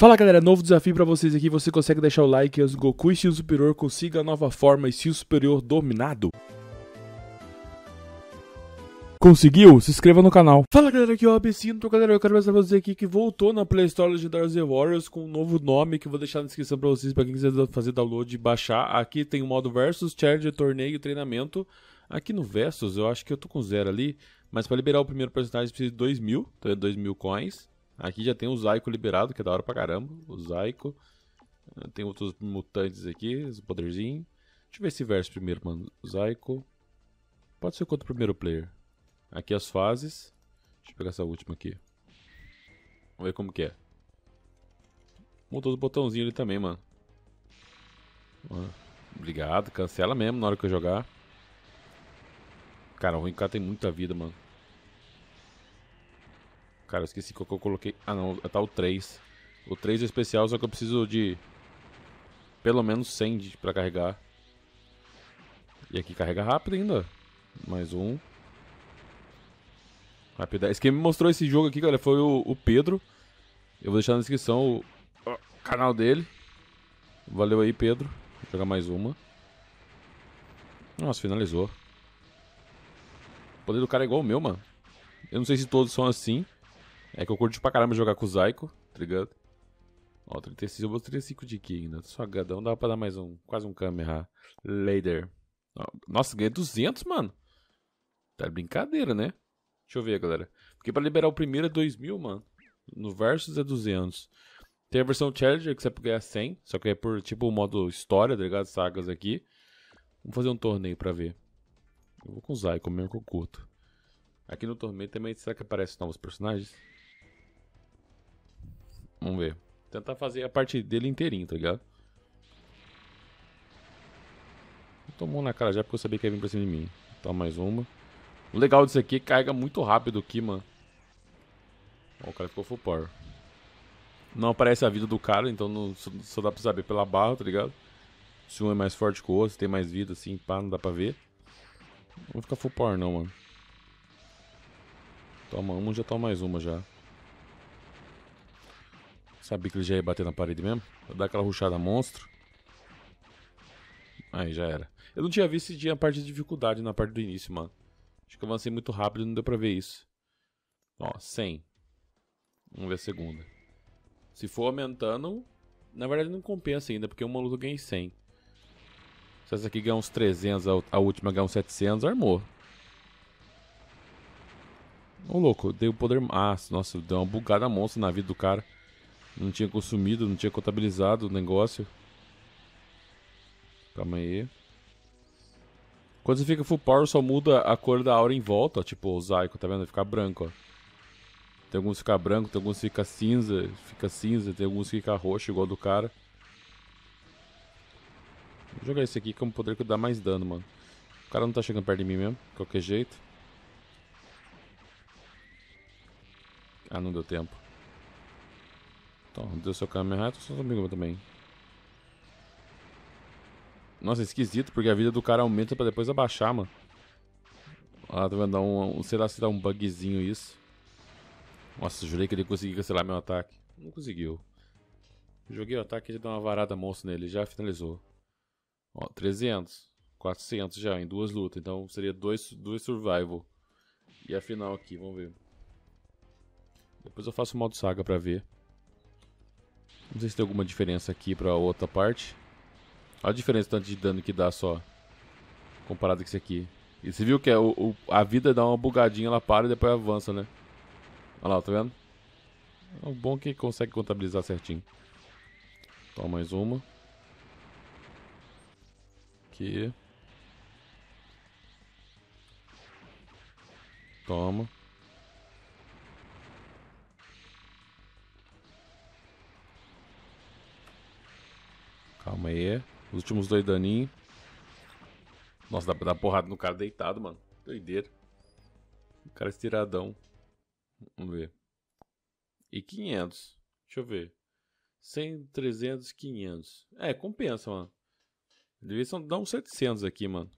Fala galera, novo desafio para vocês aqui, você consegue deixar o like as Goku e Steel Superior consiga a nova forma e Steel Superior dominado? Conseguiu? Se inscreva no canal. Fala galera, aqui é o Abcinto. Galera, eu quero mostrar pra vocês aqui que voltou na Play Store Legendary The Warriors com um novo nome que eu vou deixar na descrição pra vocês, pra quem quiser fazer download e baixar. Aqui tem o modo Versus, Charge, Torneio e Treinamento. Aqui no Versus, eu acho que eu tô com zero ali, mas pra liberar o primeiro personagem precisa de 2 mil, então é 2 mil coins. Aqui já tem o Zaiko liberado, que é da hora pra caramba. O Zaiko ah, Tem outros mutantes aqui, esse poderzinho. Deixa eu ver esse verso primeiro, mano. Zaiko Pode ser contra o primeiro player. Aqui as fases. Deixa eu pegar essa última aqui. Vamos ver como que é. Montou os botãozinhos ali também, mano. Obrigado, cancela mesmo na hora que eu jogar. Cara, o Rinkar tem muita vida, mano. Cara, esqueci qual que eu coloquei. Ah, não, tá o 3. O 3 é especial, só que eu preciso de pelo menos 100 pra carregar. E aqui carrega rápido ainda. Mais um. Rapidez. Quem me mostrou esse jogo aqui, galera, foi o, o Pedro. Eu vou deixar na descrição o, o canal dele. Valeu aí, Pedro. Vou jogar mais uma. Nossa, finalizou. O poder do cara é igual o meu, mano. Eu não sei se todos são assim. É que eu curto pra caramba jogar com o Zaiko, tá ligado? Ó, 36, eu vou 35 de Ki ainda. Só gadão, dá pra dar mais um. Quase um câmera. Later. nossa, ganhei 200, mano. Tá de brincadeira, né? Deixa eu ver, galera. Porque pra liberar o primeiro é 2000, mano. No Versus é 200. Tem a versão Challenger que você pode ganhar 100. Só que é por, tipo, o modo história, tá ligado? Sagas aqui. Vamos fazer um torneio pra ver. Eu vou com o Zaiko, mesmo, que eu curto. Aqui no torneio também, será que aparecem novos personagens? Vamos ver. Tentar fazer a parte dele inteirinho, tá ligado? Tomou na cara já porque eu sabia que ia vir pra cima de mim. Toma mais uma. O legal disso aqui é que carrega muito rápido aqui, mano. Ó, o cara ficou full power. Não aparece a vida do cara, então não, só dá pra saber pela barra, tá ligado? Se um é mais forte que o outro, se tem mais vida, assim, pá, não dá pra ver. Não vou ficar full power não, mano. Toma uma, já toma mais uma já. Sabia que ele já ia bater na parede mesmo. Vou dar aquela ruchada monstro. Aí já era. Eu não tinha visto tinha parte de dificuldade na parte do início, mano. Acho que eu avancei muito rápido e não deu pra ver isso. Ó, 100. Vamos ver a segunda. Se for aumentando, na verdade não compensa ainda, porque uma luta ganha 100. Se essa aqui ganhar uns 300, a última ganhar uns 700, armou. Ô louco, dei o poder... Ah, nossa, deu uma bugada monstro na vida do cara. Não tinha consumido, não tinha contabilizado o negócio. Calma aí. Quando você fica full power, só muda a cor da aura em volta, ó, tipo o zaico, tá vendo? Fica branco, ó. Tem alguns que fica branco, tem alguns que fica cinza, fica cinza, tem alguns que fica roxo, igual do cara. Vou jogar esse aqui como é poder que dá mais dano, mano. O cara não tá chegando perto de mim mesmo, de qualquer jeito. Ah, não deu tempo. Então, deu seu caminho reto, seu amigo também. Nossa, é esquisito, porque a vida do cara aumenta pra depois abaixar, mano. Ah, tá vendo? Dá um, será se dá um bugzinho isso? Nossa, jurei que ele conseguia cancelar meu ataque. Não conseguiu. Joguei o ataque e deu uma varada monstro nele, já finalizou. Ó, 300. 400 já, em duas lutas. Então seria dois, dois survival. E a final aqui, vamos ver. Depois eu faço o modo saga pra ver. Não sei se tem alguma diferença aqui pra outra parte. Olha a diferença tanto de dano que dá só. Comparado com esse aqui. E você viu que é o, o, a vida dá uma bugadinha, ela para e depois avança, né? Olha lá, tá vendo? É o bom que consegue contabilizar certinho. Toma mais uma. Aqui. Toma. Os últimos dois daninhos. Nossa, dá pra dar porrada no cara deitado, mano. Doideira. O cara é estiradão. Vamos ver. E 500. Deixa eu ver. 100, 300, 500. É, compensa, mano. Devia dar uns 700 aqui, mano.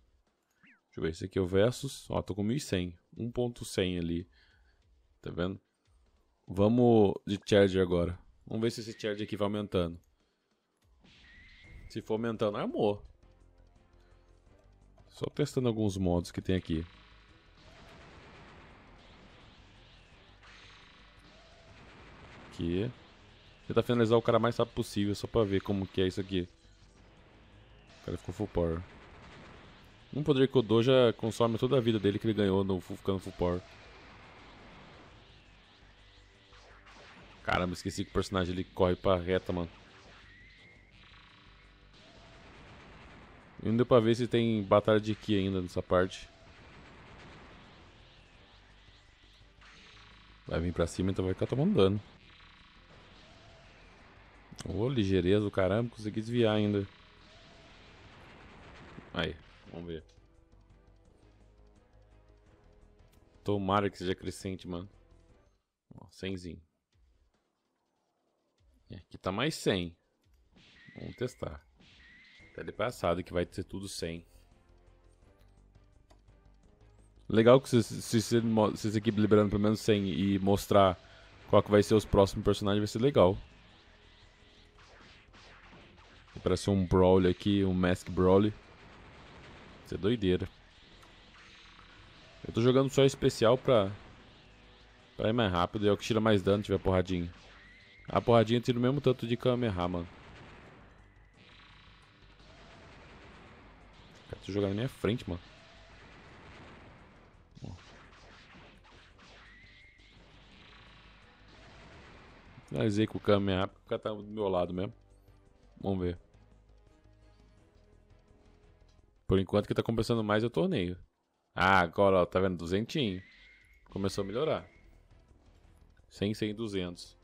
Deixa eu ver, esse aqui é o Versus. Ó, tô com 1.100. 1.100 ali. Tá vendo? Vamos de charge agora. Vamos ver se esse charge aqui vai aumentando. Se for aumentando, é amor. Só testando alguns modos que tem aqui. Aqui. Tentar finalizar o cara mais rápido possível, só pra ver como que é isso aqui. O cara ficou full power. Um poder que eu dou já consome toda a vida dele que ele ganhou no, ficando full power. Caramba, esqueci que o personagem ele corre pra reta, mano. E não deu pra ver se tem batalha de Ki ainda nessa parte. Vai vir pra cima, então vai ficar tomando dano. Ô, oh, ligeireza do caramba, consegui desviar ainda. Aí, vamos ver. Tomara que seja crescente, mano. Ó, 100zinho. É, aqui tá mais 100. Vamos testar passado que vai ser tudo sem. Legal que se, se, se, equipe liberando pelo menos 100 e mostrar qual que vai ser os próximos personagens vai ser legal. Parece um Brawl aqui, um Mask Brawl. Isso é doideira. Eu tô jogando só especial pra... Pra ir mais rápido, é o que tira mais dano, tiver porradinha. A porradinha tira o mesmo tanto de Kamehameha, mano. Tu jogar na minha frente, mano. Finalizei com o caminhar, porque o cara tá do meu lado mesmo. Vamos ver. Por enquanto que tá compensando mais é o torneio. Ah, agora, ó, tá vendo? Duzentinho. Começou a melhorar. 100, 100, 200.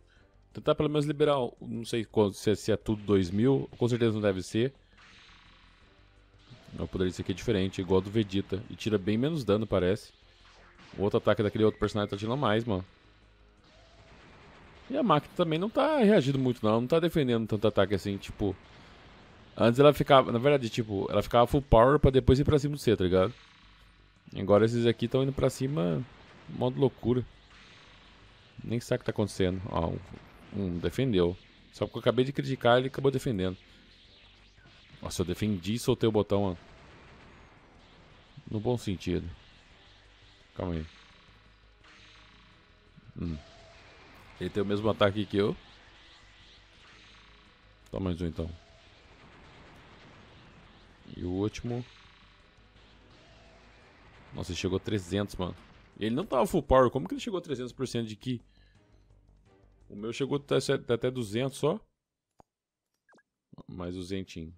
Tentar pelo menos liberar, não sei é, se é tudo 2000, com certeza não deve ser. O poder disso aqui é diferente, igual ao do Vegeta. E tira bem menos dano, parece. O outro ataque daquele outro personagem tá tirando mais, mano. E a máquina também não tá reagindo muito, não. Não tá defendendo tanto ataque assim, tipo... Antes ela ficava... Na verdade, tipo, ela ficava full power pra depois ir pra cima do C, tá ligado? Agora esses aqui estão indo pra cima... Modo loucura. Nem sabe o que tá acontecendo. Ó, um, um defendeu. Só porque eu acabei de criticar, ele acabou defendendo. Nossa, eu defendi e soltei o botão, Ó. No bom sentido. Calma aí. Hum. Ele tem o mesmo ataque que eu. Toma mais um então. E o último. Nossa, ele chegou a 300, mano. Ele não tava full power. Como que ele chegou a 300% de ki? O meu chegou até, até 200 só. Mais o Zentinho.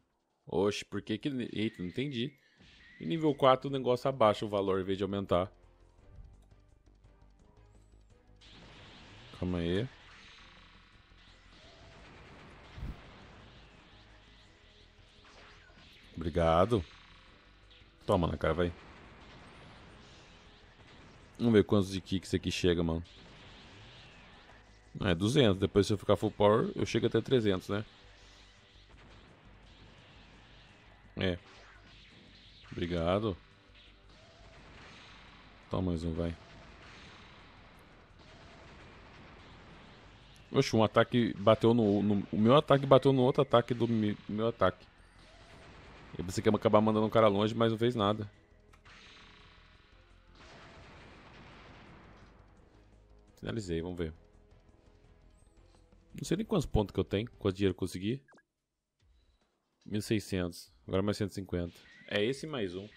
Oxe, por que que... Eita, não entendi. E nível 4 o negócio abaixa o valor em vez de aumentar. Calma aí. Obrigado. Toma na né, cara, vai. Vamos ver quantos de kicks aqui chega, mano. É, 200. Depois se eu ficar full power, eu chego até 300, né? É. Obrigado. Toma mais um, vai. Oxe, um ataque bateu no, no, O meu ataque bateu no outro ataque do mi, meu ataque. Eu pensei que ia acabar mandando um cara longe, mas não fez nada. Finalizei, vamos ver. Não sei nem quantos pontos que eu tenho, quanto dinheiro eu consegui. 1600. Agora mais 150. É esse mais um.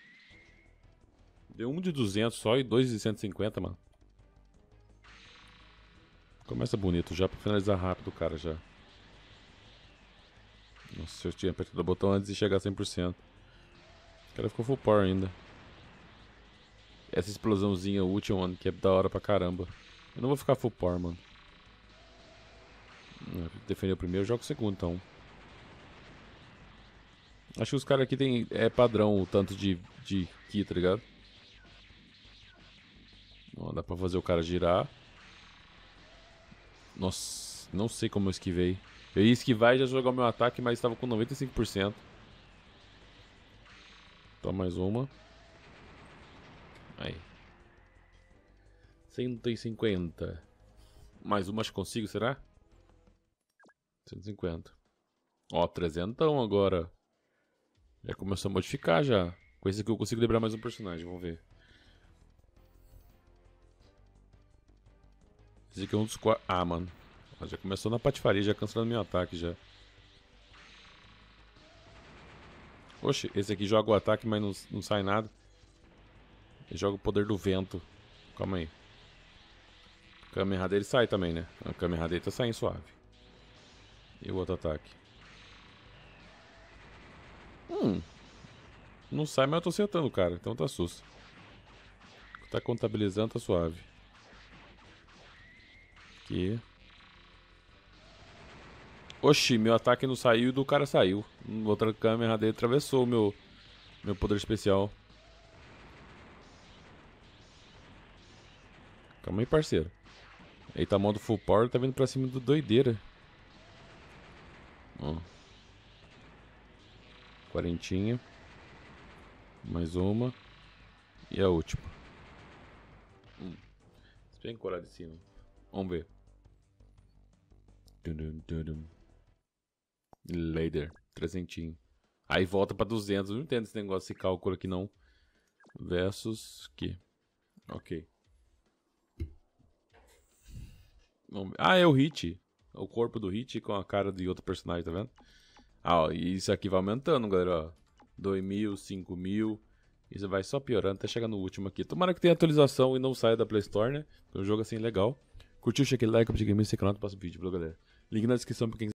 Deu um de 200 só e dois de 150, mano. Começa bonito já pra finalizar rápido o cara já. Nossa, se eu tinha apertado o botão antes de chegar a 100%. O cara ficou full power ainda. Essa explosãozinha útil, mano, que é da hora pra caramba. Eu não vou ficar full power, mano. Defender o primeiro, jogo o segundo, então. Acho que os caras aqui tem é padrão o tanto de, de ki, tá ligado? Ó, dá pra fazer o cara girar. Nossa, não sei como eu esquivei. Eu ia esquivar e já jogar o meu ataque, mas estava com 95%. Toma mais uma. Aí. 150. Mais uma acho que consigo, será? 150. Ó, 300 agora. Já começou a modificar já. Com esse aqui eu consigo lembrar mais um personagem, vamos ver. Esse aqui é um dos quatro. Ah, mano. já começou na patifaria, já cancelando meu ataque já. Oxe, esse aqui joga o ataque, mas não, não sai nada. Ele joga o poder do vento. Calma aí. Câmera dele sai também, né? A câmera dele tá saindo suave. E o outro ataque. Hum. Não sai, mas eu tô sentando cara. Então tá susto. Tá contabilizando, tá suave. Aqui. Oxi, meu ataque não saiu e do cara saiu. Outra câmera dele atravessou o meu, meu poder especial. Calma aí, parceiro. Ele tá modo full power, tá vindo pra cima do doideira. Quarentinha. Mais uma. E a última. Hum. Se bem colar de cima. Vamos ver. Tudum, Later. Trezentinho. Aí volta pra 200. não entendo esse negócio, esse cálculo aqui não. Versus que. Ok. Ah, é o Hit. O corpo do Hit com a cara de outro personagem, tá vendo? Ah, ó, e isso aqui vai aumentando, galera, ó. 2 mil, 5 mil. Isso vai só piorando até chegar no último aqui. Tomara que tenha atualização e não saia da Play Store, né? É um jogo assim legal. Curtiu, cheque like, compartilha, se canal, passa o vídeo, valeu, galera. Link na descrição pra quem